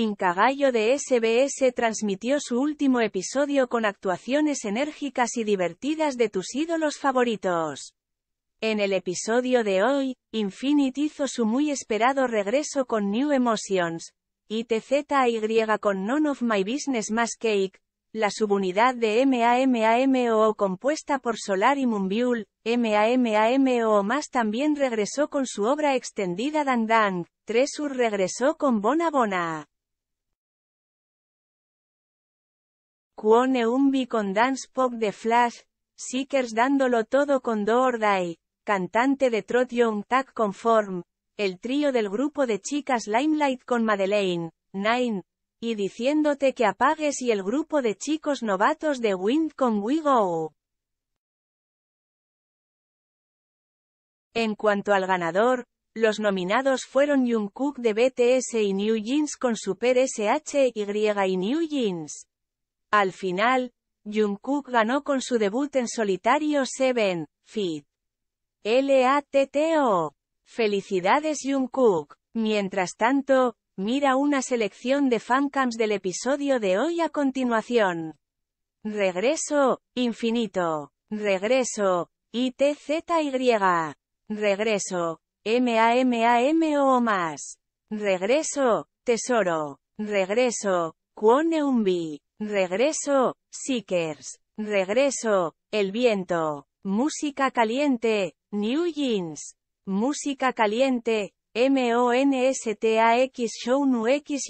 Incagallo de SBS transmitió su último episodio con actuaciones enérgicas y divertidas de tus ídolos favoritos. En el episodio de hoy, Infinite hizo su muy esperado regreso con New Emotions, ITZY con None of My Business Más Cake, la subunidad de MAMAMOO compuesta por Solar y Mumbiul, MAMAMOO más también regresó con su obra extendida Dandang, Tresur regresó con Bona Bona. Quone Umbi con Dance Pop de Flash, Seekers dándolo todo con Door cantante de Trot Young Tag con el trío del grupo de chicas Limelight con Madeleine, Nine, y diciéndote que apagues y el grupo de chicos novatos de Wind con We Go. En cuanto al ganador, los nominados fueron Jungkook de BTS y New Jeans con Super SHY y New Jeans. Al final, Jungkook ganó con su debut en solitario Seven, Fit. LATTO. Felicidades Jungkook. Mientras tanto, mira una selección de fancams del episodio de hoy a continuación. Regreso, infinito. Regreso, ITZY. Regreso, MAMAMO más. Regreso, tesoro. Regreso, Kwon Regreso, Seekers. Regreso, El Viento. Música caliente, New Jeans. Música caliente, m o x Show X